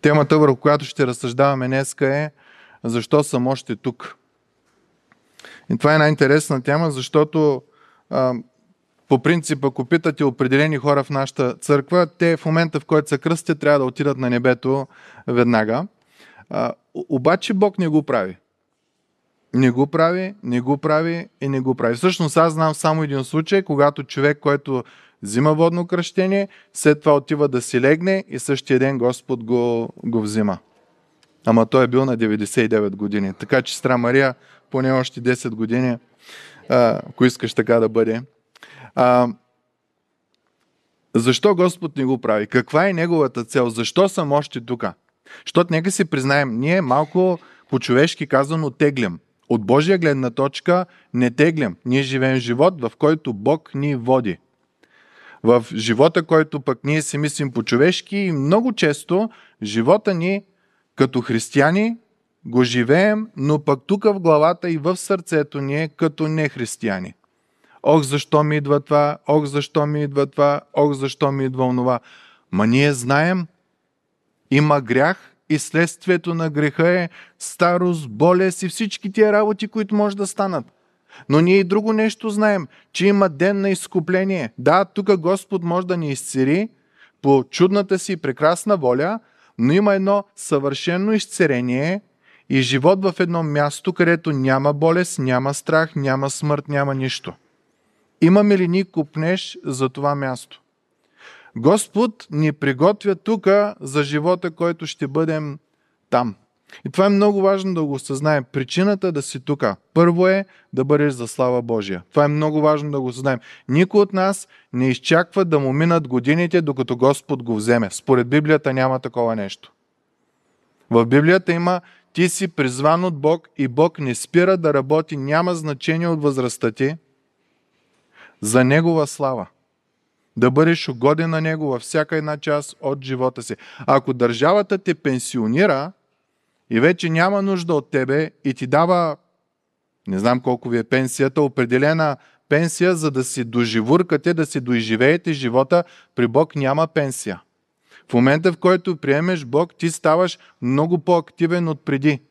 Темата, върху която ще разсъждаваме днеска е защо съм още тук. И това е една интересна тема, защото а, по принцип, ако питате определени хора в нашата църква, те в момента, в който са кръсти, трябва да отидат на небето веднага. А, обаче Бог не го прави. Не го прави, не го прави и не го прави. Всъщност аз знам само един случай, когато човек, който взима водно кръщение, след това отива да си легне и същия ден Господ го, го взима. Ама той е бил на 99 години. Така че Стра Мария, поне още 10 години, ако искаш така да бъде. А, защо Господ не го прави? Каква е неговата цел? Защо съм още тук? Защото нека си признаем, ние малко по-човешки казано теглям. От Божия гледна точка не теглям. Ние живеем живот, в който Бог ни води в живота, който пък ние си мислим по-човешки и много често живота ни като християни го живеем, но пък тук в главата и в сърцето ни е като нехристияни. Ох, защо ми идва това? Ох, защо ми идва това? Ох, защо ми идва онова? Ма ние знаем, има грях и следствието на греха е старост, болест и всички тия работи, които може да станат. Но ние и друго нещо знаем, че има ден на изкупление. Да, тук Господ може да ни изцери по чудната си прекрасна воля, но има едно съвършено изцерение и живот в едно място, където няма болест, няма страх, няма смърт, няма нищо. Имаме ли ни купнеш за това място? Господ ни приготвя тук за живота, който ще бъдем там – и това е много важно да го осъзнаем. Причината е да си тук, първо е да бъдеш за слава Божия. Това е много важно да го осъзнаем. Никой от нас не изчаква да му минат годините, докато Господ го вземе. Според Библията няма такова нещо. В Библията има ти си призван от Бог и Бог не спира да работи, няма значение от възрастта ти, за Негова слава. Да бъдеш угоден на Него във всяка една част от живота си. ако държавата те пенсионира, и вече няма нужда от тебе и ти дава, не знам колко ви е пенсията, определена пенсия, за да си доживуркате, да си доизживеете живота. При Бог няма пенсия. В момента, в който приемеш Бог, ти ставаш много по-активен от преди.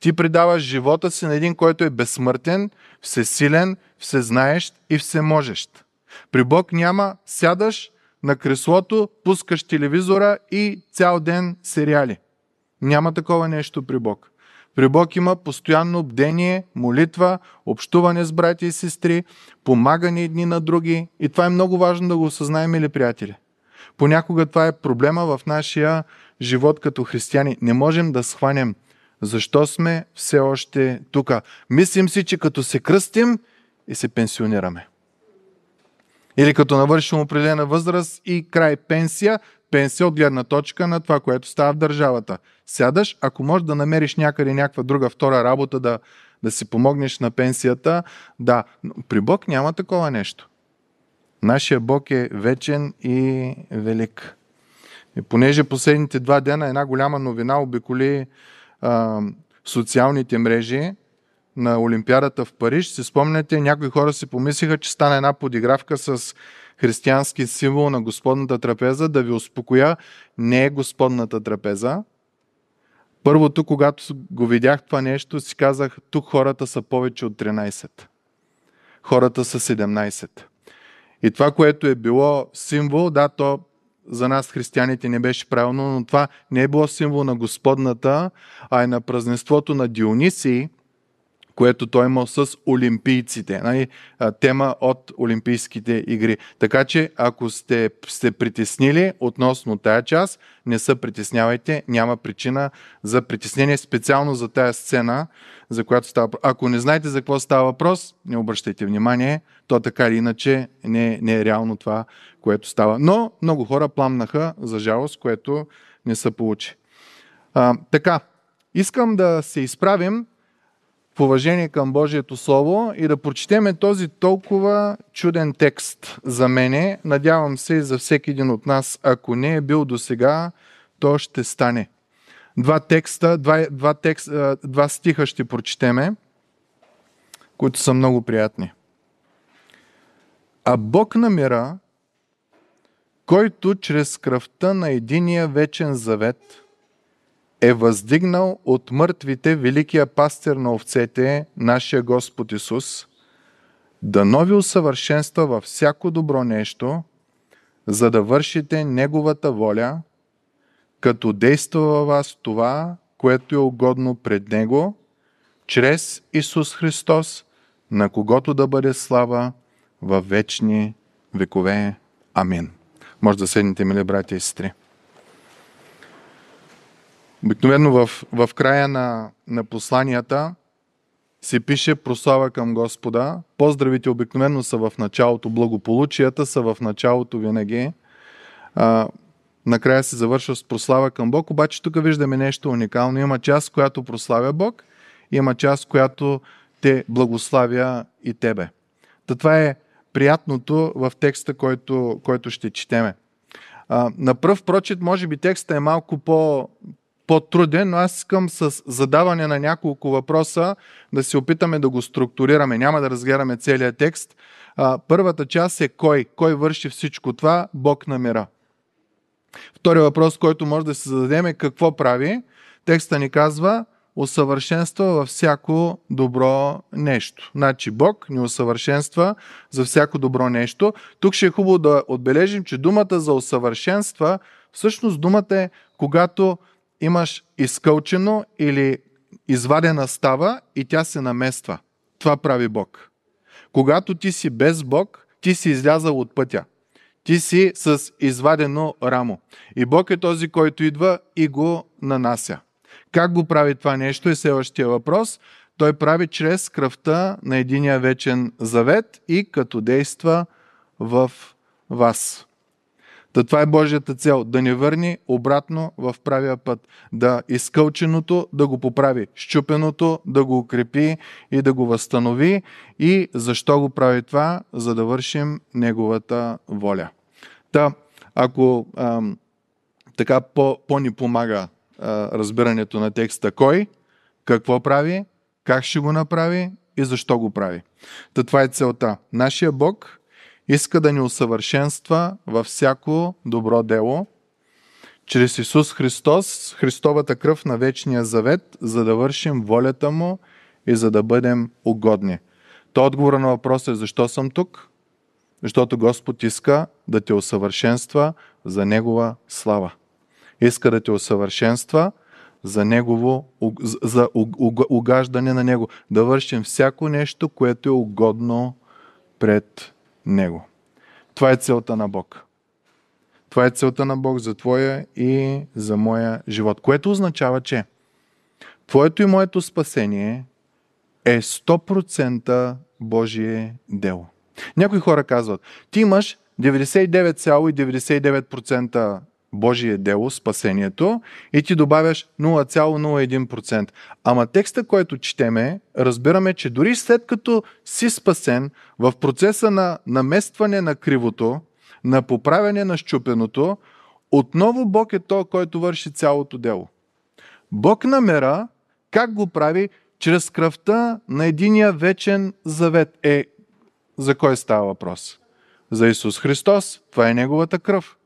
Ти предаваш живота си на един, който е безсмъртен, всесилен, всезнаещ и всеможещ. При Бог няма сядаш на креслото, пускаш телевизора и цял ден сериали. Няма такова нещо при Бог. При Бог има постоянно бдение, молитва, общуване с брати и сестри, помагане едни на други. И това е много важно да го осъзнаем, или приятели. Понякога това е проблема в нашия живот като християни. Не можем да схванем защо сме все още тук. Мислим си, че като се кръстим и се пенсионираме. Или като навършим определена възраст и край пенсия, пенсия от гледна точка на това, което става в държавата. Сядаш, ако можеш да намериш някъде някаква друга втора работа да, да си помогнеш на пенсията, да, Но при Бог няма такова нещо. Нашия Бог е вечен и велик. И понеже последните два дена една голяма новина обиколи а, социалните мрежи на Олимпиадата в Париж, си спомняте, някои хора си помислиха, че стана една подигравка с християнски символ на Господната трапеза, да ви успокоя, не е Господната трапеза. Първото, когато го видях това нещо, си казах, тук хората са повече от 13. Хората са 17. И това, което е било символ, да, то за нас християните не беше правилно, но това не е било символ на Господната, а е на празненството на Дионисий, което той е имал с олимпийците. Нали? Тема от Олимпийските игри. Така че, ако сте се притеснили относно тая част, не се притеснявайте, няма причина за притеснение специално за тая сцена, за която става въпрос. Ако не знаете за какво става въпрос, не обръщайте внимание, то така или иначе не, не е реално това, което става. Но много хора пламнаха за жалост, което не се получи. А, така, искам да се изправим уважение към Божието Слово и да прочетеме този толкова чуден текст за мене. Надявам се и за всеки един от нас, ако не е бил до сега, то ще стане. Два текста, два, два, текст, два стиха ще прочетеме, които са много приятни. А Бог на мира, който чрез кръвта на единия вечен завет – е въздигнал от мъртвите великия пастир на овцете, нашия Господ Исус, да нови усъвършенства във всяко добро нещо, за да вършите Неговата воля, като действа във вас това, което е угодно пред Него, чрез Исус Христос, на когото да бъде слава във вечни векове. Амин. Може да седнете, мили братя и сестри. Обикновено в, в края на, на посланията се пише прослава към Господа. Поздравите обикновено са в началото, благополучията са в началото винаги. А, накрая се завършва с прослава към Бог, обаче тук виждаме нещо уникално. Има част, която прославя Бог, има част, която те благославя и тебе. Та това е приятното в текста, който, който ще четеме. на пръв прочит, може би текста е малко по, по-труден, но аз искам с задаване на няколко въпроса да се опитаме да го структурираме. Няма да разгледаме целият текст. първата част е кой. Кой върши всичко това? Бог на мира. Втори въпрос, който може да се зададем е какво прави. Текста ни казва усъвършенства във всяко добро нещо. Значи Бог ни усъвършенства за всяко добро нещо. Тук ще е хубаво да отбележим, че думата за усъвършенства, всъщност думата е когато имаш изкълчено или извадена става и тя се намества. Това прави Бог. Когато ти си без Бог, ти си излязал от пътя. Ти си с извадено рамо. И Бог е този, който идва и го нанася. Как го прави това нещо е следващия въпрос. Той прави чрез кръвта на единия вечен завет и като действа в вас. Та това е Божията цел да ни върни обратно в правия път, да изкълченото да го поправи, щупеното да го укрепи и да го възстанови и защо го прави това, за да вършим неговата воля. Та, ако ам, така по, по-ни помага а, разбирането на текста кой, какво прави, как ще го направи и защо го прави. Та това е целта. Нашия Бог иска да ни усъвършенства във всяко добро дело, чрез Исус Христос, Христовата кръв на вечния завет, за да вършим волята Му и за да бъдем угодни. То отговор на въпроса е защо съм тук? Защото Господ иска да те усъвършенства за Негова слава. Иска да те усъвършенства за Негово, за угаждане на Него. Да вършим всяко нещо, което е угодно пред него. Това е целта на Бог. Това е целта на Бог за твоя и за моя живот. Което означава, че твоето и моето спасение е 100% Божие дело. Някои хора казват, ти имаш 99,99% Божие дело, спасението, и ти добавяш 0,01%. Ама текста, който четеме, разбираме, че дори след като си спасен, в процеса на наместване на кривото, на поправяне на щупеното, отново Бог е то, който върши цялото дело. Бог намера как го прави чрез кръвта на единия вечен завет. Е, за кой става въпрос? За Исус Христос. Това е Неговата кръв.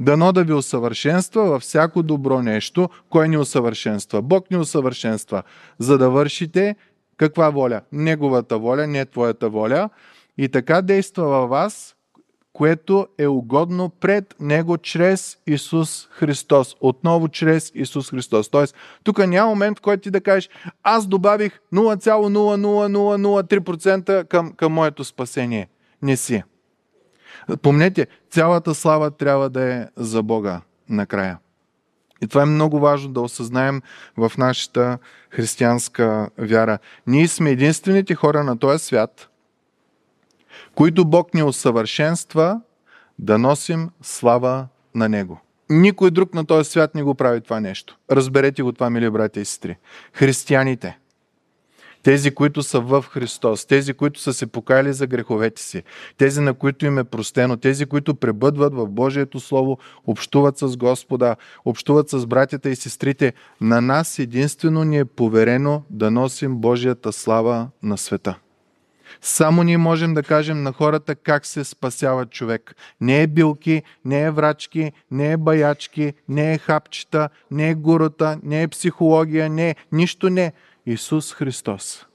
Дано да ви усъвършенства във всяко добро нещо. Кой ни усъвършенства? Бог ни усъвършенства. За да вършите каква воля? Неговата воля, не твоята воля. И така действа във вас, което е угодно пред Него чрез Исус Христос. Отново чрез Исус Христос. Тоест, тук няма момент, в който ти да кажеш, аз добавих 0,00003% към, към моето спасение. Не си. Помнете, цялата слава трябва да е за Бога накрая. И това е много важно да осъзнаем в нашата християнска вяра. Ние сме единствените хора на този свят, които Бог ни усъвършенства да носим слава на Него. Никой друг на този свят не го прави това нещо. Разберете го това, мили братя и сестри. Християните – тези, които са в Христос, тези, които са се покаяли за греховете си, тези, на които им е простено, тези, които пребъдват в Божието Слово, общуват с Господа, общуват с братята и сестрите. На нас единствено ни е поверено да носим Божията слава на света. Само ние можем да кажем на хората как се спасява човек. Не е билки, не е врачки, не е баячки, не е хапчета, не е гурота, не е психология, не е нищо не. Исус Христос.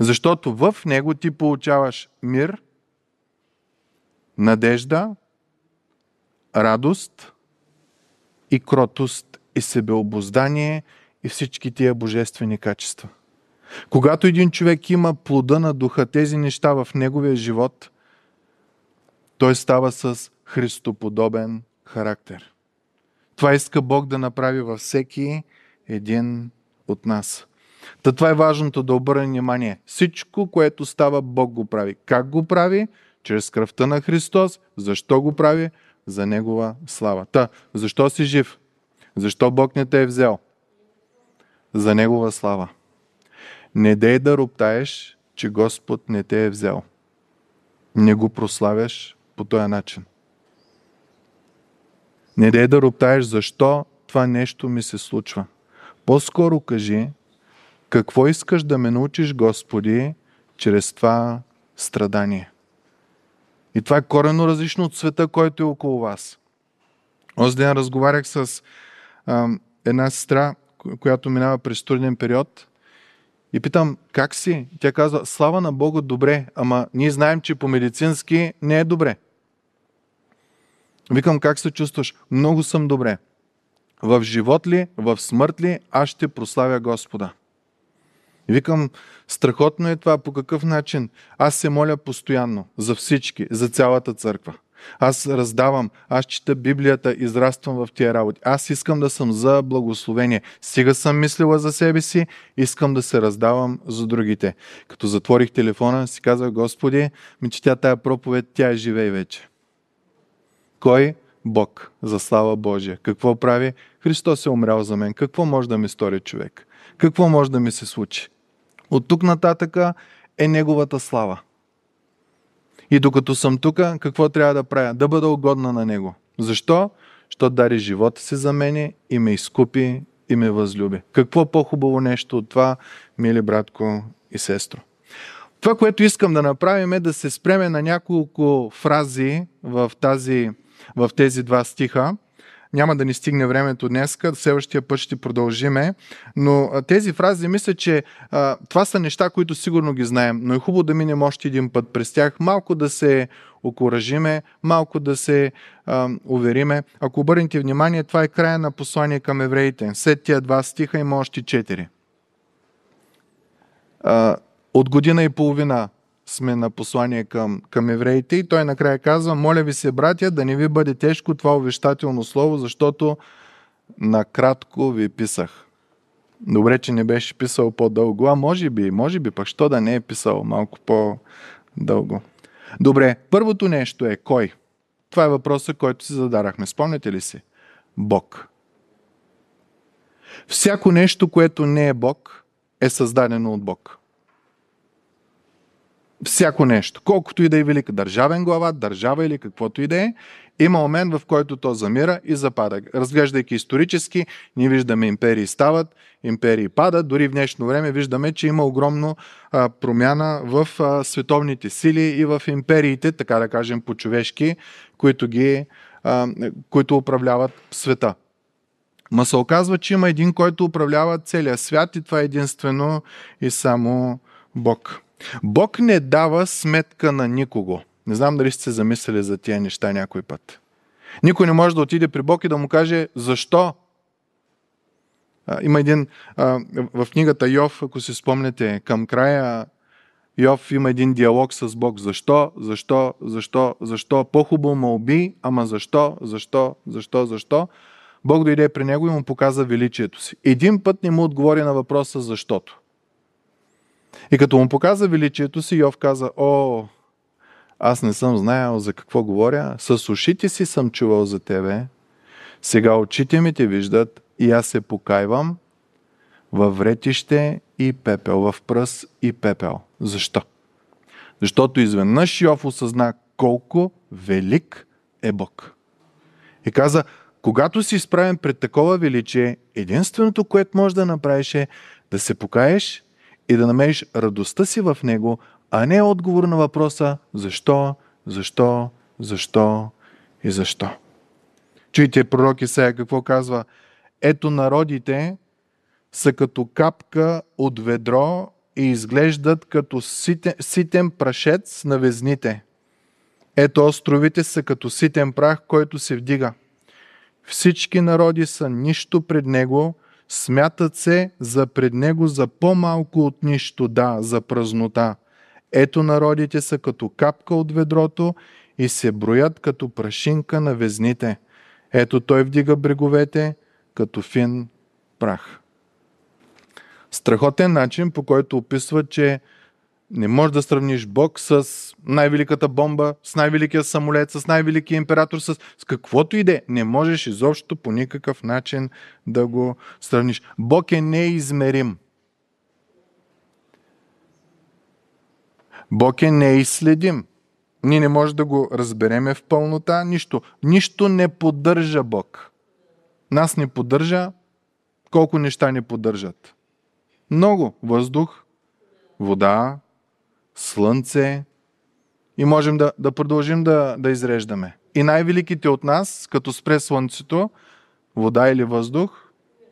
Защото в Него ти получаваш мир, надежда, радост и кротост и себеобоздание и всички тия божествени качества. Когато един човек има плода на духа, тези неща в неговия живот, той става с христоподобен характер. Това иска Бог да направи във всеки един от нас – Та това е важното да обърне внимание. Всичко, което става, Бог го прави. Как го прави? Чрез кръвта на Христос. Защо го прави? За Негова слава. Та, защо си жив? Защо Бог не те е взел? За Негова слава. Не дей да роптаеш, че Господ не те е взел. Не го прославяш по този начин. Не дей да роптаеш защо това нещо ми се случва. По-скоро кажи какво искаш да ме научиш, Господи, чрез това страдание? И това е корено различно от света, който е около вас. Оз ден разговарях с а, една сестра, която минава през труден период. И питам, как си? Тя казва, слава на Бога, добре, ама ние знаем, че по-медицински не е добре. Викам, как се чувстваш? Много съм добре. В живот ли, в смърт ли, аз ще прославя Господа. И викам, страхотно е това, по какъв начин? Аз се моля постоянно за всички, за цялата църква. Аз раздавам, аз чета Библията, израствам в тия работи. Аз искам да съм за благословение. Сига съм мислила за себе си, искам да се раздавам за другите. Като затворих телефона, си казах, Господи, ми че тя тая проповед, тя е живей вече. Кой? Бог. За слава Божия. Какво прави? Христос е умрял за мен. Какво може да ми стори човек? какво може да ми се случи? От тук нататъка е Неговата слава. И докато съм тук, какво трябва да правя? Да бъда угодна на Него. Защо? Що дари живота си за мене и ме изкупи и ме възлюби. Какво по-хубаво нещо от това, мили братко и сестро? Това, което искам да направим е да се спреме на няколко фрази в, тази, в тези два стиха, няма да ни стигне времето днес, следващия път ще продължиме. Но тези фрази мисля, че а, това са неща, които сигурно ги знаем, но е хубаво да минем още един път през тях, малко да се окоръжиме, малко да се а, увериме. Ако обърнете внимание, това е края на послание към евреите. След тия два стиха има още четири. А, от година и половина сме на послание към, към евреите и той накрая казва, моля ви се, братя, да не ви бъде тежко това увещателно слово, защото накратко ви писах. Добре, че не беше писал по-дълго, а може би, може би пък, що да не е писал малко по-дълго. Добре, първото нещо е кой? Това е въпросът, който си задарахме. Спомняте ли си? Бог. Всяко нещо, което не е Бог, е създадено от Бог всяко нещо. Колкото и да е велика държавен глава, държава или каквото и да е, има момент, в който то замира и запада. Разглеждайки исторически, ние виждаме империи стават, империи падат. Дори в днешно време виждаме, че има огромно а, промяна в а, световните сили и в империите, така да кажем, по-човешки, които, ги, а, които управляват света. Ма се оказва, че има един, който управлява целия свят и това е единствено и само Бог. Бог не дава сметка на никого. Не знам дали сте се замислили за тия неща някой път. Никой не може да отиде при Бог и да му каже защо. Има един в книгата Йов, ако си спомняте, към края Йов има един диалог с Бог. Защо, защо, защо, защо? По-хубаво му уби, ама защо, защо, защо, защо? Бог дойде при него и му показа величието си. Един път не му отговори на въпроса защото. И като му показа величието си, Йов каза, о, аз не съм знаел за какво говоря, с ушите си съм чувал за тебе, сега очите ми те виждат и аз се покайвам във вретище и пепел, в пръс и пепел. Защо? Защото изведнъж Йов осъзна колко велик е Бог. И каза, когато си изправен пред такова величие, единственото, което може да направиш е да се покаеш и да намериш радостта си в него, а не отговор на въпроса защо, защо, защо и защо. Чуйте пророк Исаия какво казва. Ето народите са като капка от ведро и изглеждат като ситен, ситен прашец на везните. Ето островите са като ситен прах, който се вдига. Всички народи са нищо пред него – смятат се за пред него за по-малко от нищо, да, за празнота. Ето народите са като капка от ведрото и се броят като прашинка на везните. Ето той вдига бреговете като фин прах. Страхотен начин, по който описва, че не можеш да сравниш Бог с най-великата бомба, с най-великия самолет, с най-великия император, с, с каквото и да е. Не можеш изобщо по никакъв начин да го сравниш. Бог е неизмерим. Бог е неизследим. Ние не можем да го разбереме в пълнота, нищо. Нищо не поддържа Бог. Нас не поддържа, колко неща не поддържат. Много. Въздух, вода, слънце и можем да, да продължим да, да изреждаме. И най-великите от нас, като спре слънцето, вода или въздух,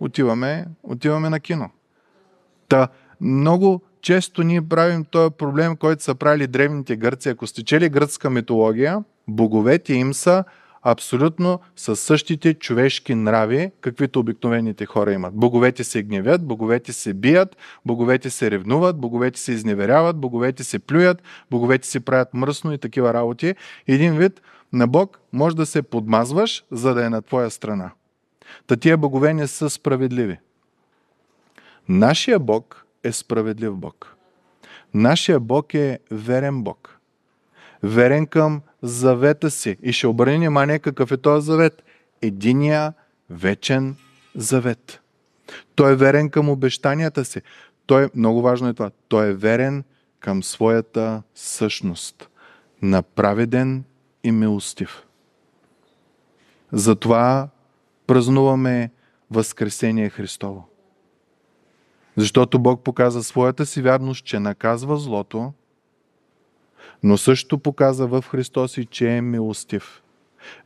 отиваме, отиваме на кино. Та много често ние правим този проблем, който са правили древните гърци. Ако сте чели гръцка митология, боговете им са абсолютно със същите човешки нрави, каквито обикновените хора имат. Боговете се гневят, боговете се бият, боговете се ревнуват, боговете се изневеряват, боговете се плюят, боговете се правят мръсно и такива работи. Един вид на Бог може да се подмазваш, за да е на твоя страна. Та тия богове не са справедливи. Нашия Бог е справедлив Бог. Нашия Бог е верен Бог. Верен към завета си. И ще обърне внимание какъв е този завет. Единия вечен завет. Той е верен към обещанията си. Той, много важно е това, той е верен към своята същност. Направеден и милостив. Затова празнуваме Възкресение Христово. Защото Бог показа своята си вярност, че наказва злото – но също показа в Христос и че е милостив.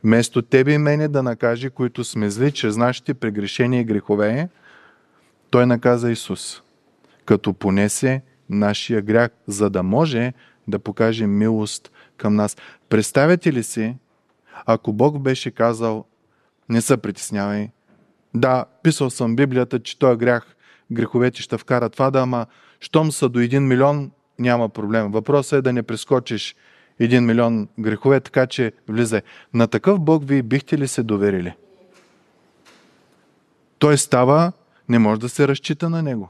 Место тебе и мене да накаже, които сме зли, чрез нашите прегрешения и грехове, той наказа Исус, като понесе нашия грях, за да може да покаже милост към нас. Представете ли си, ако Бог беше казал, не се притеснявай, да, писал съм Библията, че той е грях, греховете ще вкарат това, да, ама щом са до един милион, няма проблем. Въпросът е да не прескочиш един милион грехове, така че влизай. На такъв Бог ви бихте ли се доверили? Той става, не може да се разчита на него.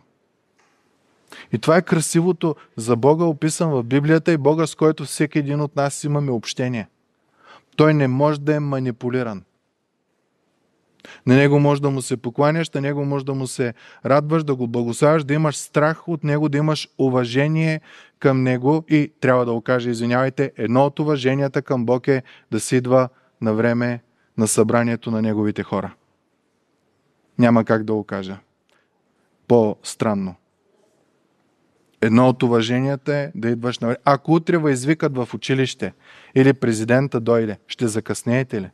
И това е красивото за Бога, описан в Библията и Бога, с който всеки един от нас имаме общение. Той не може да е манипулиран – на него може да му се покланяш, на него може да му се радваш, да го благославяш, да имаш страх от него, да имаш уважение към него и трябва да го кажа, извинявайте, едно от уваженията към Бог е да си идва на време на събранието на неговите хора. Няма как да го кажа. По-странно. Едно от уваженията е да идваш на време. Ако утре извикат в училище или президента дойде, ще закъснеете ли?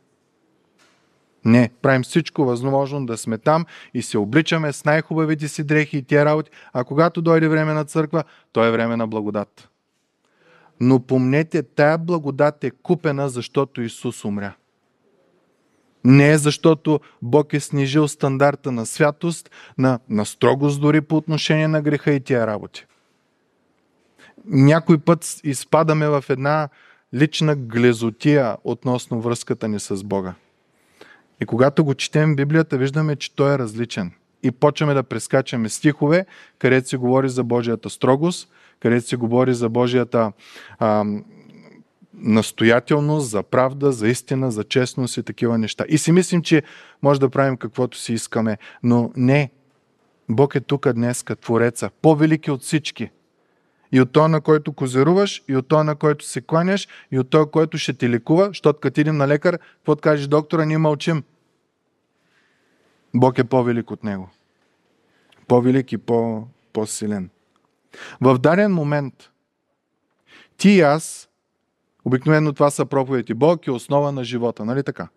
Не, правим всичко възможно да сме там и се обличаме с най-хубавите си дрехи и тия работи, а когато дойде време на църква, то е време на благодат. Но помнете, тая благодат е купена, защото Исус умря. Не е защото Бог е снижил стандарта на святост, на, на строгост дори по отношение на греха и тия работи. Някой път изпадаме в една лична глезотия относно връзката ни с Бога. И когато го четем Библията, виждаме, че той е различен. И почваме да прескачаме стихове, където се говори за Божията строгост, където се говори за Божията а, настоятелност, за правда, за истина, за честност и такива неща. И си мислим, че може да правим каквото си искаме, но не. Бог е тук днеска, Твореца, по-велики от всички – и от то, на който козируваш, и от то, на който се кланяш, и от то, който ще ти лекува, защото като идем на лекар, какво кажеш доктора, ние мълчим. Бог е по-велик от него. По-велик и по- силен В даден момент ти и аз, обикновено това са проповеди, Бог е основа на живота, нали така?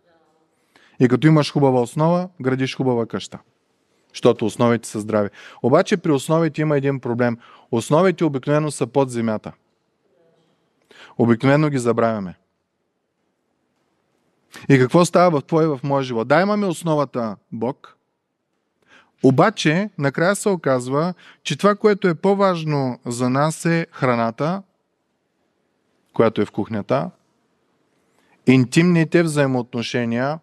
И като имаш хубава основа, градиш хубава къща защото основите са здрави. Обаче при основите има един проблем. Основите обикновено са под земята. Обикновено ги забравяме. И какво става в твой и в моя живот? Да, имаме основата Бог. Обаче, накрая се оказва, че това, което е по-важно за нас е храната, която е в кухнята, интимните взаимоотношения,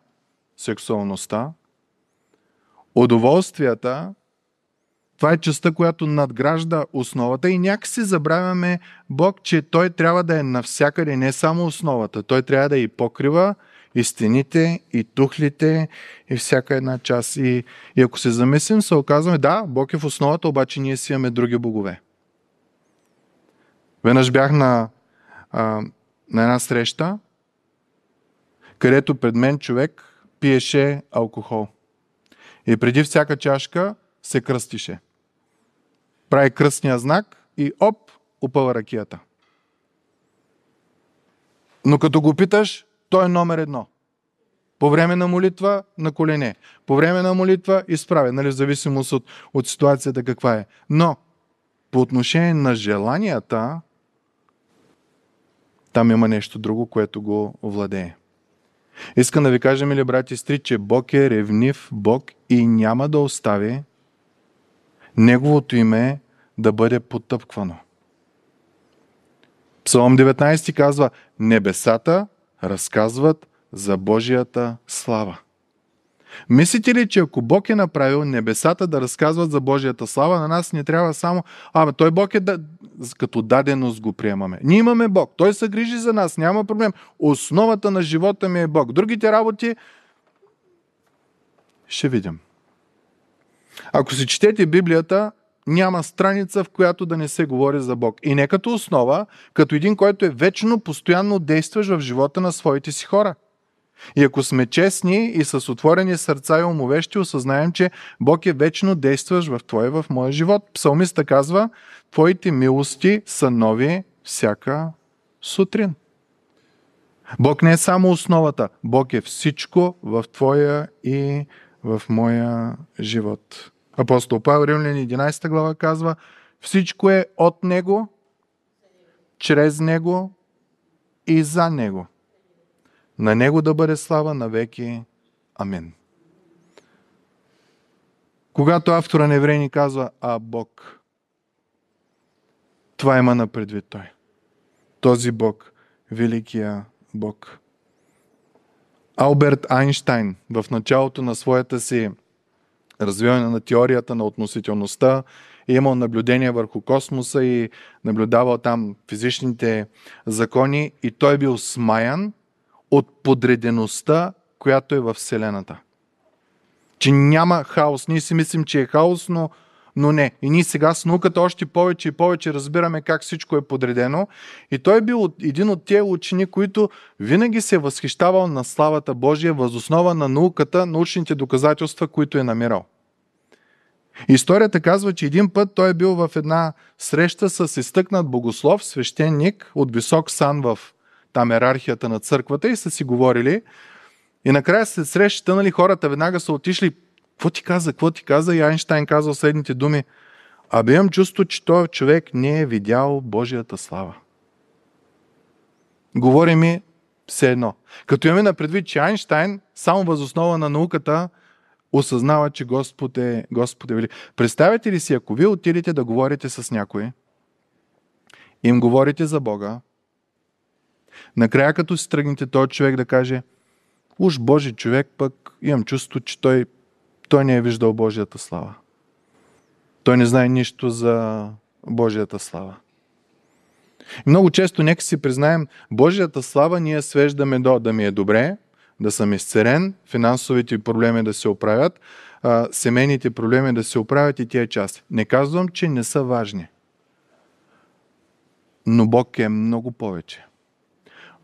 сексуалността, Удоволствията, това е частта, която надгражда основата и някакси забравяме Бог, че Той трябва да е навсякъде, не само основата. Той трябва да е и покрива, и стените, и тухлите, и всяка една част. И, и ако се замислим, се оказваме, да, Бог е в основата, обаче ние си имаме други богове. Веднъж бях на, а, на една среща, където пред мен човек пиеше алкохол – и преди всяка чашка се кръстише. Прави кръстния знак и оп, упъва ракията. Но като го питаш, той е номер едно. По време на молитва на колене. По време на молитва изправя, нали, в зависимост от, от ситуацията каква е. Но по отношение на желанията, там има нещо друго, което го владее. Искам да ви кажа, мили брати и сестри, че Бог е ревнив Бог и няма да остави Неговото име да бъде потъпквано. Псалом 19 казва, небесата разказват за Божията слава. Мислите ли, че ако Бог е направил небесата да разказват за Божията слава, на нас не трябва само, абе, той Бог е да... като даденост го приемаме. Ние имаме Бог, той се грижи за нас, няма проблем. Основата на живота ми е Бог. Другите работи ще видим. Ако си четете Библията, няма страница, в която да не се говори за Бог. И не като основа, като един, който е вечно, постоянно действаш в живота на своите си хора – и ако сме честни и с отворени сърца и умове, ще осъзнаем, че Бог е вечно действащ в Твоя и в моя живот. Псалмиста казва, Твоите милости са нови всяка сутрин. Бог не е само основата, Бог е всичко в Твоя и в моя живот. Апостол Павел Римлян 11 глава казва, всичко е от Него, чрез Него и за Него. На Него да бъде слава на веки. Амин. Когато автора на еврени казва А Бог, това има на предвид той. Този Бог, великия Бог. Алберт Айнштайн в началото на своята си развиване на теорията на относителността е имал наблюдение върху космоса и наблюдавал там физичните закони и той бил смаян от подредеността, която е в Вселената. Че няма хаос. Ние си мислим, че е хаос, но, но не. И ние сега с науката още повече и повече разбираме как всичко е подредено. И той е бил един от тези учени, които винаги се е възхищавал на славата Божия възоснова на науката, научните доказателства, които е намирал. Историята казва, че един път той е бил в една среща с изтъкнат богослов, свещеник от висок сан в там иерархията на църквата и са си говорили. И накрая се срещата, нали, хората веднага са отишли. Какво ти каза, какво ти каза? И Айнштайн казал следните думи. Абе имам чувство, че този човек не е видял Божията слава. Говори ми все едно. Като имаме на предвид, че Айнштайн само възоснова на науката осъзнава, че Господ е, Господ е вели. Представете ли си, ако вие отидете да говорите с някой, им говорите за Бога, Накрая, като си тръгнете, този човек да каже, уж Божи човек, пък имам чувство, че той, той не е виждал Божията слава. Той не знае нищо за Божията слава. И много често, нека си признаем, Божията слава ние свеждаме до да ми е добре, да съм изцерен, финансовите проблеми да се оправят, а, семейните проблеми да се оправят и тия части. Не казвам, че не са важни. Но Бог е много повече.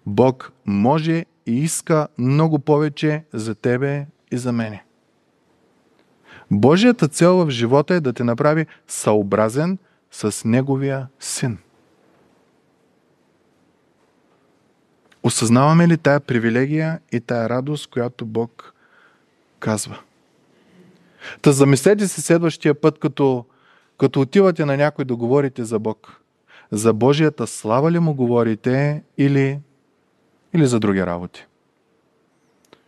Бог може и иска много повече за тебе и за мене. Божията цел в живота е да те направи съобразен с Неговия син. Осъзнаваме ли тая привилегия и тая радост, която Бог казва? Та замислете се следващия път, като, като отивате на някой да говорите за Бог. За Божията слава ли му говорите или или за други работи.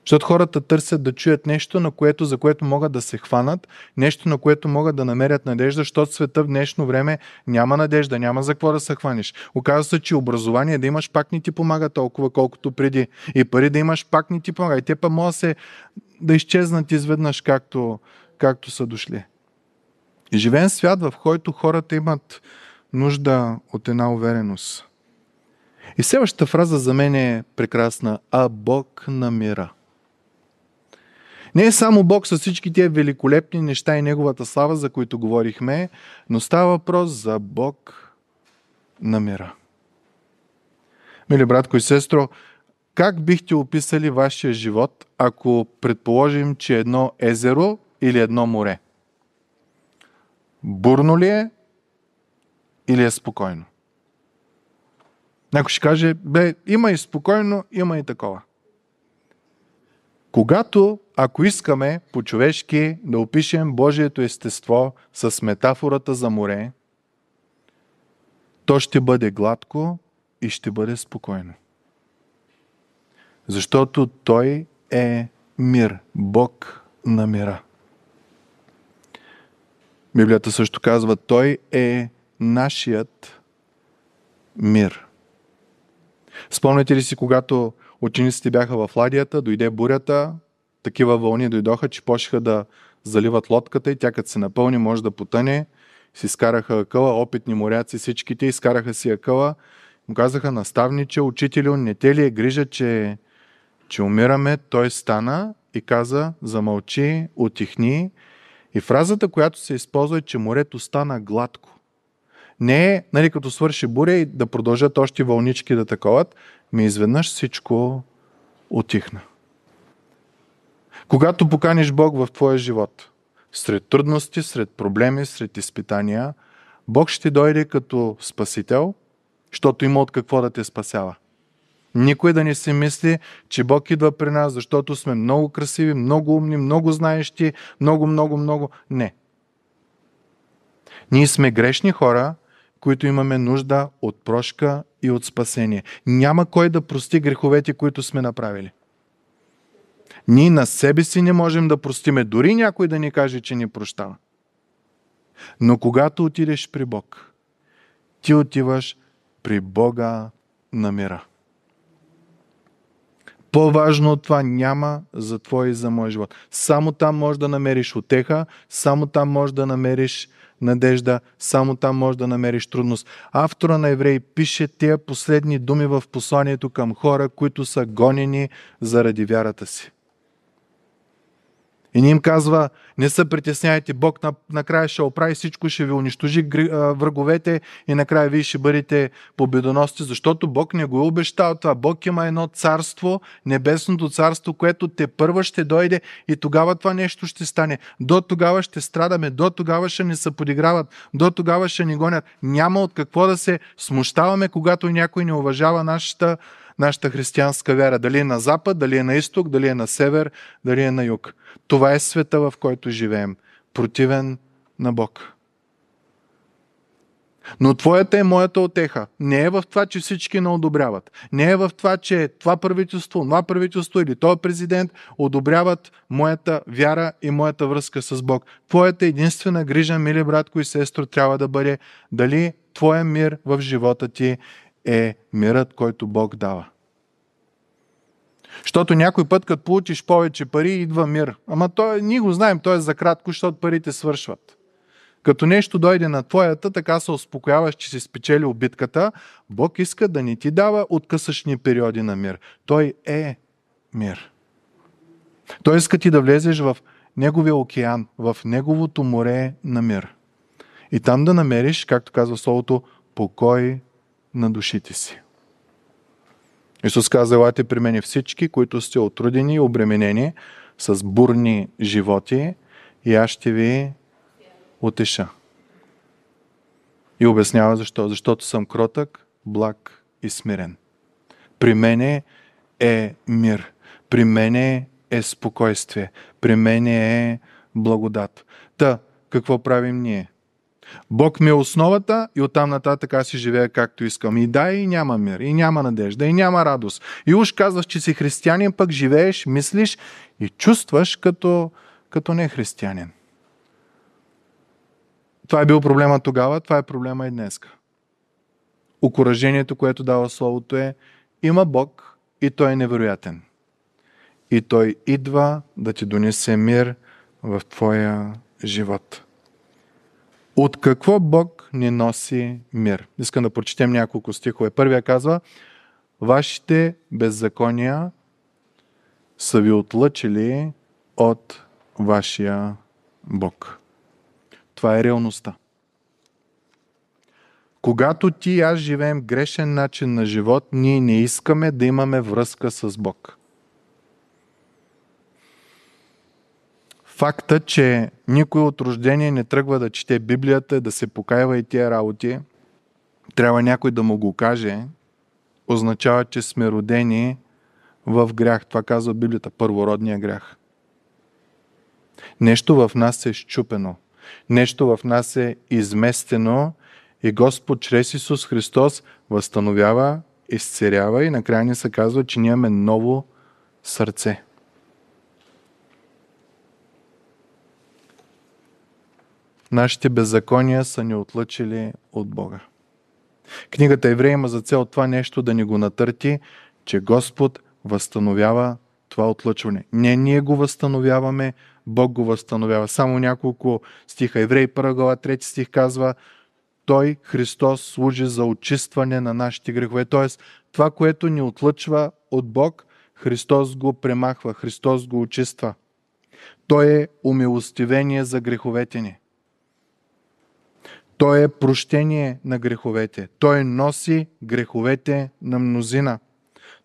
Защото хората търсят да чуят нещо, на което, за което могат да се хванат, нещо, на което могат да намерят надежда, защото света в днешно време няма надежда, няма за какво да се хваниш. Оказва се, че образование е да имаш пак не ти помага толкова, колкото преди. И пари да имаш пак не ти помага. И те па могат се да изчезнат изведнъж, както, както са дошли. И живеем свят, в който хората имат нужда от една увереност. И следващата фраза за мен е прекрасна. А Бог на мира. Не е само Бог с всички тия великолепни неща и Неговата слава, за които говорихме, но става въпрос за Бог на мира. Мили братко и сестро, как бихте описали вашия живот, ако предположим, че едно езеро или едно море? Бурно ли е или е спокойно? Някой ще каже, бе, има и спокойно, има и такова. Когато, ако искаме по-човешки да опишем Божието естество с метафората за море, то ще бъде гладко и ще бъде спокойно. Защото Той е мир, Бог на мира. Библията също казва, Той е нашият мир. Спомняте ли си, когато учениците бяха в ладията, дойде бурята, такива вълни дойдоха, че почнаха да заливат лодката и тя като се напълни може да потъне. Си изкараха акъла, опитни моряци всичките, изкараха си акъла. Му казаха наставниче, учителю, не те ли е грижа, че, че умираме? Той стана и каза, замълчи, отихни. И фразата, която се използва е, че морето стана гладко. Не е, нали, като свърши буря и да продължат още вълнички да таковат, ми изведнъж всичко отихна. Когато поканиш Бог в твоя живот, сред трудности, сред проблеми, сред изпитания, Бог ще дойде като спасител, защото има от какво да те спасява. Никой да не си мисли, че Бог идва при нас, защото сме много красиви, много умни, много знаещи, много, много, много. Не. Ние сме грешни хора, които имаме нужда от прошка и от спасение. Няма кой да прости греховете, които сме направили. Ние на себе си не можем да простиме, дори някой да ни каже, че ни прощава. Но когато отидеш при Бог, ти отиваш при Бога на мира. По-важно от това няма за твой и за мой живот. Само там можеш да намериш отеха, само там можеш да намериш надежда, само там можеш да намериш трудност. Автора на Евреи пише тия последни думи в посланието към хора, които са гонени заради вярата си. И не им казва, не се притесняйте, Бог накрая ще оправи всичко, ще ви унищожи враговете и накрая вие ще бъдете победоносци, защото Бог не го е обещал това. Бог има едно царство, небесното царство, което те първа ще дойде и тогава това нещо ще стане. До тогава ще страдаме, до тогава ще ни се подиграват, до тогава ще ни гонят. Няма от какво да се смущаваме, когато някой не уважава нашата нашата християнска вяра. Дали е на запад, дали е на изток, дали е на север, дали е на юг. Това е света, в който живеем. Противен на Бог. Но твоята и е моята отеха не е в това, че всички не одобряват. Не е в това, че това правителство, това правителство или този президент одобряват моята вяра и моята връзка с Бог. Твоята единствена грижа, мили братко и сестро, трябва да бъде дали твоя мир в живота ти е мирът, който Бог дава. Защото някой път, като получиш повече пари, идва мир. Ама той, ние го знаем, той е за кратко, защото парите свършват. Като нещо дойде на твоята, така се успокояваш, че си спечелил битката. Бог иска да не ти дава откъсъчни периоди на мир. Той е мир. Той иска ти да влезеш в Неговия океан, в Неговото море на мир. И там да намериш, както казва Словото, покой на душите си. Исус каза, елате при мене всички, които сте отрудени и обременени с бурни животи и аз ще ви утеша. И обяснява защо. Защото съм кротък, благ и смирен. При мене е мир. При мене е спокойствие. При мене е благодат. Та, какво правим ние? Бог ми е основата и оттам нататък аз си живея както искам. И да, и няма мир, и няма надежда, и няма радост. И уж казваш, че си християнин, пък живееш, мислиш и чувстваш като, като не християнин. Това е бил проблема тогава, това е проблема и днес. Окоръжението, което дава Словото е има Бог и Той е невероятен. И Той идва да ти донесе мир в твоя живот. От какво Бог ни носи мир? Искам да прочетем няколко стихове. Първия казва, вашите беззакония са ви отлъчили от вашия Бог. Това е реалността. Когато ти и аз живеем грешен начин на живот, ние не искаме да имаме връзка с Бог. факта, че никой от рождение не тръгва да чете Библията, да се покаява и тия работи, трябва някой да му го каже, означава, че сме родени в грях. Това казва Библията, първородния грях. Нещо в нас е щупено. Нещо в нас е изместено и Господ чрез Исус Христос възстановява, изцерява и накрая ни се казва, че ние имаме ново сърце – Нашите беззакония са ни отлъчили от Бога. Книгата Еврея има за цел това нещо да ни го натърти, че Господ възстановява това отлъчване. Не ние го възстановяваме, Бог го възстановява. Само няколко стиха. Еврей 1 глава 3 стих казва Той, Христос, служи за очистване на нашите грехове. Тоест, това, което ни отлъчва от Бог, Христос го премахва, Христос го очиства. Той е умилостивение за греховете ни. Той е прощение на греховете. Той носи греховете на мнозина.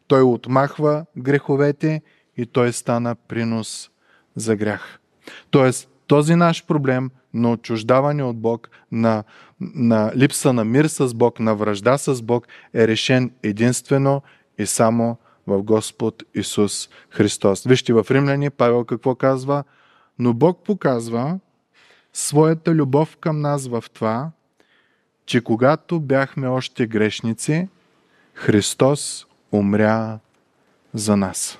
Той отмахва греховете и той стана принос за грях. Тоест, този наш проблем на отчуждаване от Бог, на, на липса на мир с Бог, на връжда с Бог е решен единствено и само в Господ Исус Христос. Вижте в Римляни Павел какво казва, но Бог показва своята любов към нас в това, че когато бяхме още грешници, Христос умря за нас.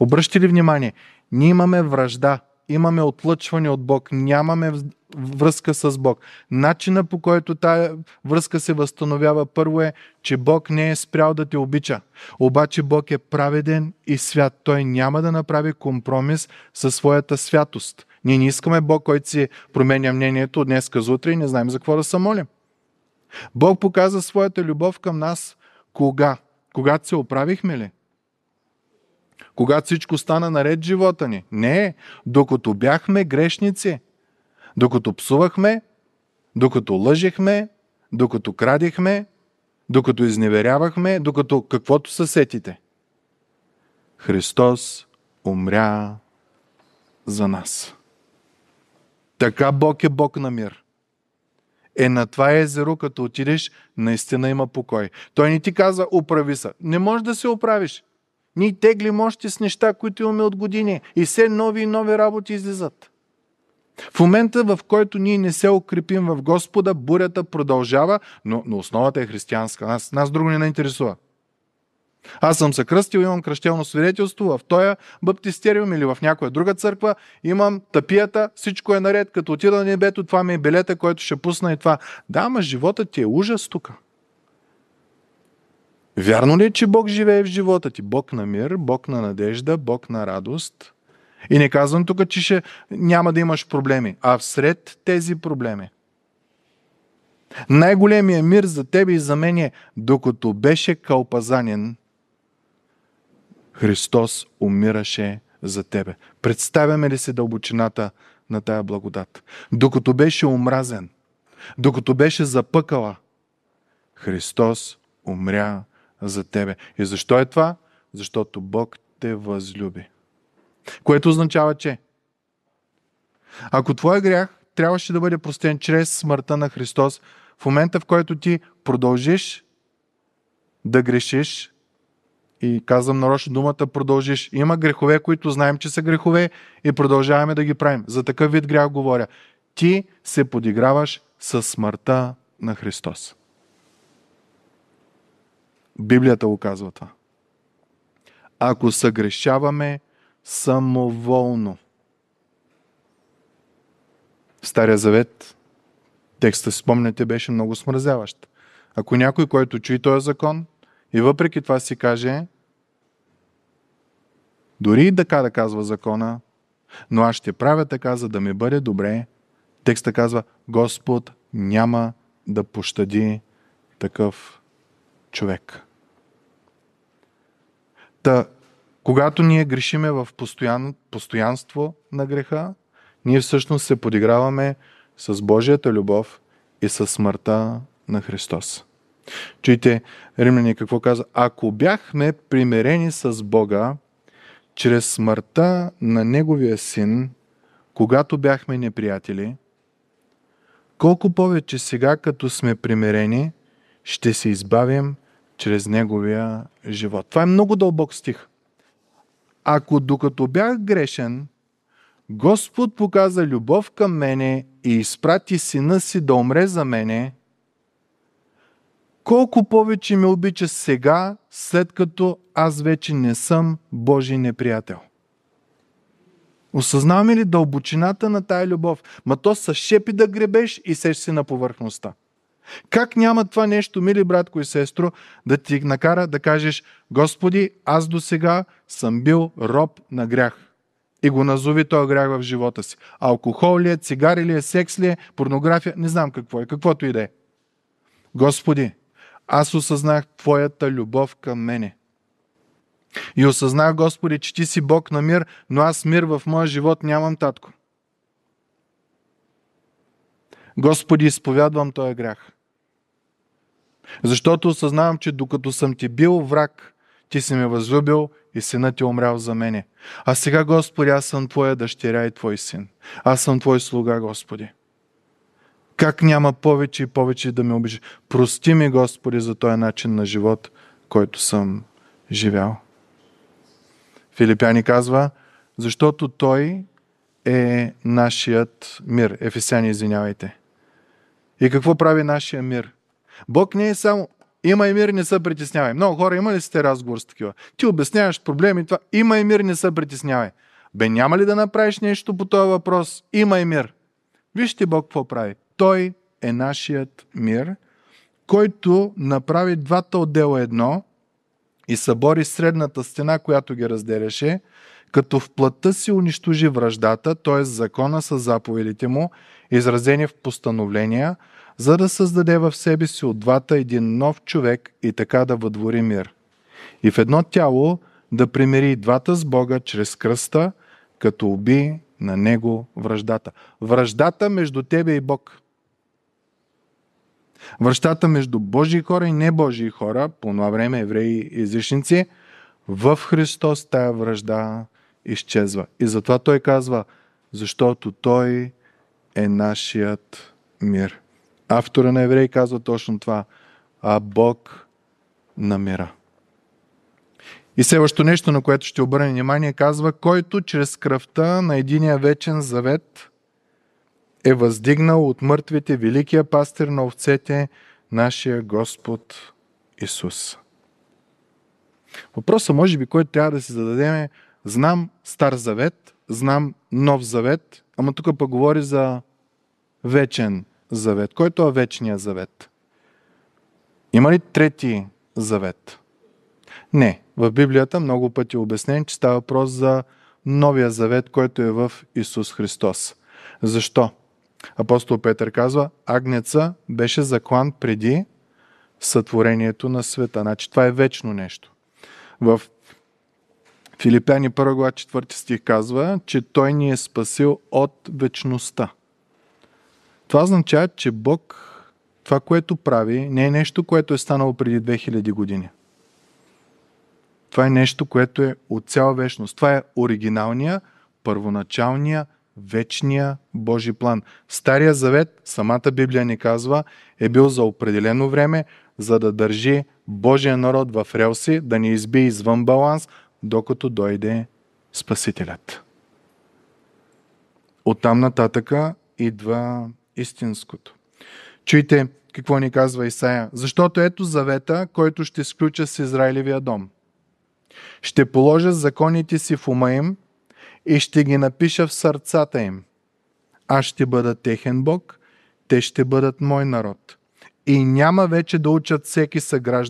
Обръщи ли внимание? Ние имаме връжда, имаме отлъчване от Бог, нямаме връзка с Бог. Начина по който тая връзка се възстановява първо е, че Бог не е спрял да те обича. Обаче Бог е праведен и свят. Той няма да направи компромис със своята святост. Ние не искаме Бог, който си променя мнението днес за утре и не знаем за какво да се молим. Бог показа своята любов към нас кога? Когато се оправихме ли? Когато всичко стана наред живота ни? Не, докато бяхме грешници, докато псувахме, докато лъжехме, докато крадехме, докато изневерявахме, докато каквото се сетите. Христос умря за нас. Така Бог е Бог на мир. Е на това езеро, като отидеш, наистина има покой. Той ни ти казва, управи се. Не можеш да се оправиш. Ние теглим още с неща, които имаме от години. И все нови и нови работи излизат. В момента, в който ние не се укрепим в Господа, бурята продължава, но, но основата е християнска. Нас, нас друго не интересува. Аз съм се кръстил, имам кръщелно свидетелство в този баптистериум или в някоя друга църква, имам тапията, всичко е наред, като отида на небето, това ми е билета, който ще пусна и това. Да, ама живота ти е ужас тук. Вярно ли е, че Бог живее в живота ти? Бог на мир, Бог на надежда, Бог на радост. И не казвам тук, че ще, няма да имаш проблеми, а всред тези проблеми. Най-големия мир за тебе и за мен е, докато беше калпазанен Христос умираше за тебе. Представяме ли си дълбочината на тая благодат? Докато беше омразен, докато беше запъкала, Христос умря за тебе. И защо е това? Защото Бог те възлюби. Което означава, че ако твой грях трябваше да бъде простен чрез смъртта на Христос, в момента в който ти продължиш да грешиш, и казвам нарочно думата продължиш. Има грехове, които знаем, че са грехове и продължаваме да ги правим. За такъв вид грях говоря. Ти се подиграваш със смъртта на Христос. Библията го казва това. Ако съгрешаваме самоволно. В Стария завет текста, спомняте, беше много смразяващ. Ако някой, който чуи този закон, и въпреки това си каже, дори и така да казва закона, но аз ще правя така, за да ми бъде добре. Текста казва, Господ няма да пощади такъв човек. Та, когато ние грешиме в постоян, постоянство на греха, ние всъщност се подиграваме с Божията любов и със смъртта на Христос. Чуйте, римляни, какво каза? Ако бяхме примирени с Бога, чрез смъртта на Неговия син, когато бяхме неприятели, колко повече сега, като сме примирени, ще се избавим чрез Неговия живот. Това е много дълбок стих. Ако докато бях грешен, Господ показа любов към мене и изпрати сина си да умре за мене, колко повече ме обича сега, след като аз вече не съм Божий неприятел. Осъзнаваме ли дълбочината на тая любов? Ма то са шепи да гребеш и сеш си на повърхността. Как няма това нещо, мили братко и сестро, да ти накара да кажеш Господи, аз до сега съм бил роб на грях. И го назови този грях в живота си. Алкохол ли е, цигари ли е, секс ли е, порнография, не знам какво е, каквото и да е. Господи, аз осъзнах Твоята любов към мене. И осъзнах, Господи, че Ти си Бог на мир, но аз мир в моя живот нямам, татко. Господи, изповядвам този грях. Защото осъзнавам, че докато съм Ти бил враг, Ти си ме възлюбил и синът ти е умрял за мене. А сега, Господи, аз съм Твоя дъщеря и Твой син. Аз съм Твой слуга, Господи. Как няма повече и повече да ме обижи? Прости ми, Господи, за този начин на живот, който съм живял. Филипяни казва, защото Той е нашият мир. Ефесяни, извинявайте. И какво прави нашия мир? Бог не е само има и мир, не се притеснявай. Много хора има ли сте разговор с такива? Ти обясняваш проблеми, това. Има и мир, не се притеснявай. Бе, няма ли да направиш нещо по този въпрос? Има и мир. Вижте Бог какво прави. Той е нашият мир, който направи двата отдела едно и събори средната стена, която ги разделяше, като в плътта си унищожи връждата, т.е. закона с заповедите му, изразени в постановления, за да създаде в себе си от двата един нов човек и така да въдвори мир. И в едно тяло да примири двата с Бога чрез кръста, като уби на него връждата. Връждата между тебе и Бог – Връщата между Божии хора и небожии хора, по това време евреи и езичници, в Христос тая връжда изчезва. И затова той казва, защото той е нашият мир. Автора на евреи казва точно това, а Бог на мира. И следващо нещо, на което ще обърне внимание, казва, който чрез кръвта на единия вечен завет е въздигнал от мъртвите великия пастир на овцете, нашия Господ Исус. Въпросът, може би, който трябва да си зададем е, знам Стар Завет, знам Нов Завет, ама тук пък говори за вечен завет. Който е вечния завет? Има ли трети завет? Не. В Библията много пъти е обяснен, че става въпрос за новия завет, който е в Исус Христос. Защо? Апостол Петър казва, агнеца беше заклан преди сътворението на света. Значи това е вечно нещо. В Филипяни 1 глава 4 стих казва, че Той ни е спасил от вечността. Това означава, че Бог това, което прави, не е нещо, което е станало преди 2000 години. Това е нещо, което е от цяла вечност. Това е оригиналния, първоначалния вечния Божи план. Стария завет, самата Библия ни казва, е бил за определено време, за да държи Божия народ в релси, да ни изби извън баланс, докато дойде Спасителят. Оттам нататъка идва истинското. Чуйте какво ни казва Исаия. Защото ето завета, който ще сключа с Израилевия дом. Ще положа законите си в ума им и ще ги напиша в сърцата им. Аз ще бъда техен Бог, те ще бъдат мой народ. И няма вече да учат всеки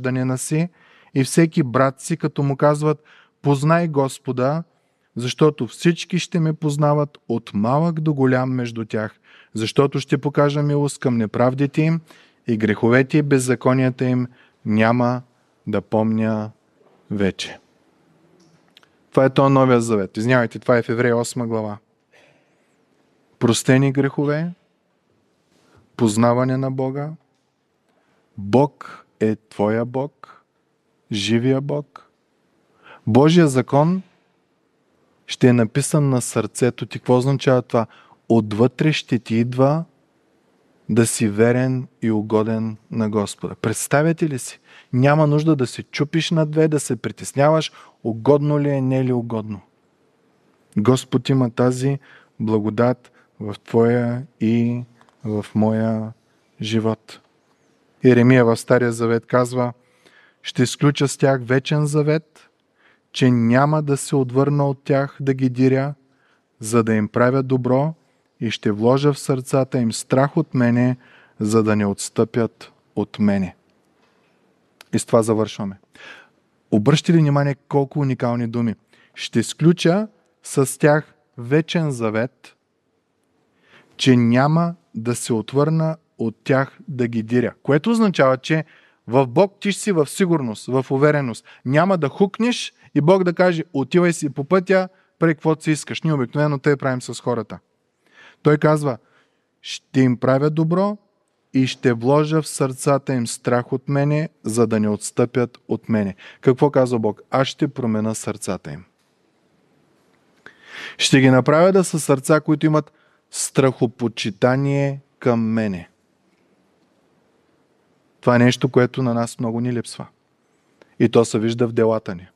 на си и всеки брат си, като му казват «Познай Господа», защото всички ще ме познават от малък до голям между тях, защото ще покажа милост към неправдите им и греховете и беззаконията им няма да помня вече. Това е то новия завет. Извинявайте, това е в Еврея 8 глава. Простени грехове, познаване на Бога. Бог е твоя Бог, живия Бог. Божия закон ще е написан на сърцето ти. Какво означава това? Отвътре ще ти идва да си верен и угоден на Господа. Представете ли си? Няма нужда да се чупиш на две, да се притесняваш, угодно ли е, не е ли угодно. Господ има тази благодат в твоя и в моя живот. Еремия в Стария завет казва, ще изключа с тях вечен завет, че няма да се отвърна от тях да ги диря, за да им правя добро и ще вложа в сърцата им страх от мене, за да не отстъпят от мене. И с това завършваме. Обръщи ли внимание колко уникални думи? Ще сключа с тях вечен завет, че няма да се отвърна от тях да ги диря. Което означава, че в Бог ти ще си в сигурност, в увереност. Няма да хукнеш и Бог да каже, отивай си по пътя, прави каквото си искаш. Ние обикновено те правим с хората. Той казва, ще им правя добро, и ще вложа в сърцата им страх от мене, за да не отстъпят от мене. Какво казва Бог? Аз ще промена сърцата им. Ще ги направя да са сърца, които имат страхопочитание към мене. Това е нещо, което на нас много ни липсва. И то се вижда в делата ни.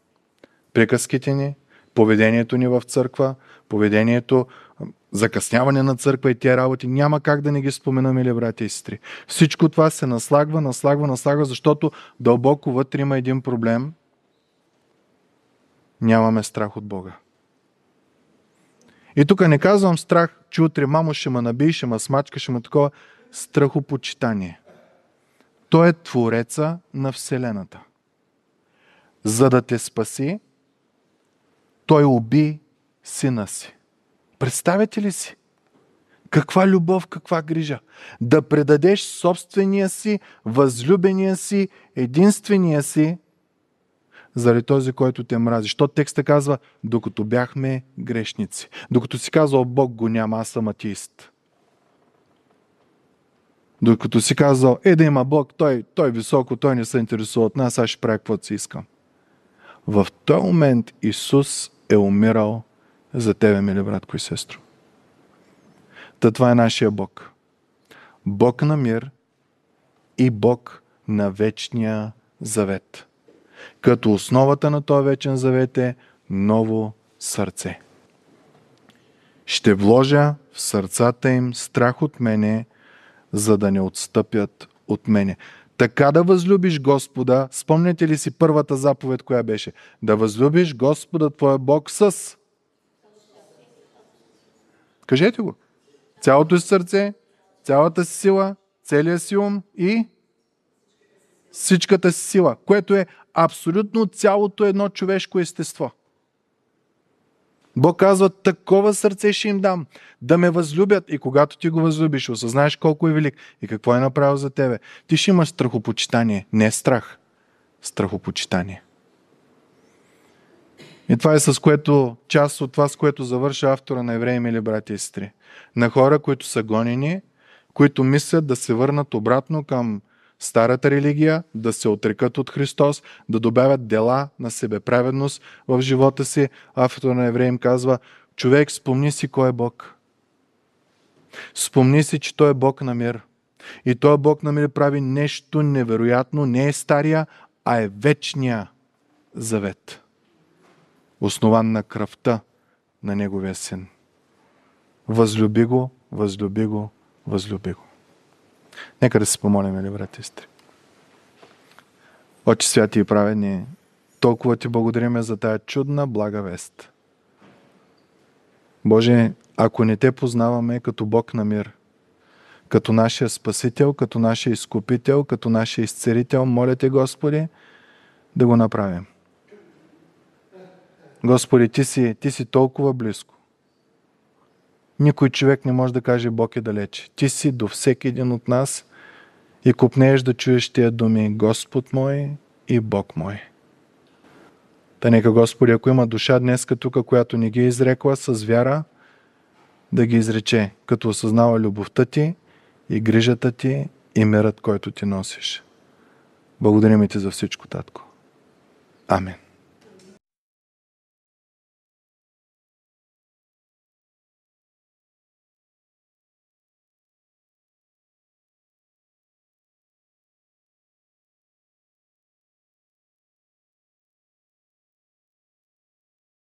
Приказките ни, поведението ни в църква, поведението закъсняване на църква и тия работи, няма как да не ги споменаме, мили братя и сестри. Всичко това се наслагва, наслагва, наслагва, защото дълбоко вътре има един проблем. Нямаме страх от Бога. И тук не казвам страх, че утре мамо ще ме набие, ще ме смачка, ще ме такова. Страхопочитание. Той е твореца на Вселената. За да те спаси, той уби сина си. Представете ли си? Каква любов, каква грижа? Да предадеш собствения си, възлюбения си, единствения си, заради този, който те мрази. Що текста казва, докато бяхме грешници. Докато си казал, Бог го няма, аз съм атист. Докато си казал, е да има Бог, той, той високо, той не се интересува от нас, аз ще правя каквото си искам. В този момент Исус е умирал за тебе, мили братко и сестро. Та това е нашия Бог. Бог на мир и Бог на вечния завет. Като основата на този вечен завет е ново сърце. Ще вложа в сърцата им страх от мене, за да не отстъпят от мене. Така да възлюбиш Господа, спомняте ли си първата заповед, коя беше? Да възлюбиш Господа твоя Бог с Кажете го. Цялото си сърце, цялата си сила, целия си ум и всичката си сила, което е абсолютно цялото едно човешко естество. Бог казва, такова сърце ще им дам, да ме възлюбят. И когато ти го възлюбиш, осъзнаеш колко е велик и какво е направил за тебе, ти ще имаш страхопочитание, не страх, страхопочитание. И това е с което, част от това, с което завърша автора на Евреи, мили брати и сестри. На хора, които са гонени, които мислят да се върнат обратно към старата религия, да се отрекат от Христос, да добавят дела на себеправедност в живота си. Автор на Евреи им казва, човек спомни си кой е Бог. Спомни си, че Той е Бог на мир. И Той е Бог на мир прави нещо невероятно, не е стария, а е вечния завет основан на кръвта на Неговия син. Възлюби го, възлюби го, възлюби го. Нека да се помолим, или брати и сестри. Отче святи и праведни, толкова ти благодариме за тая чудна блага вест. Боже, ако не те познаваме като Бог на мир, като нашия Спасител, като нашия Изкупител, като нашия Изцерител, моля те, Господи, да го направим. Господи, ти си, ти си толкова близко. Никой човек не може да каже Бог е далече. Ти си до всеки един от нас и купнееш да чуеш тия думи Господ мой и Бог мой. Та нека Господи, ако има душа днеска тук, която не ги е изрекла с вяра, да ги изрече, като осъзнава любовта ти и грижата ти и мирът, който ти носиш. Благодарим ти за всичко, Татко. Амин.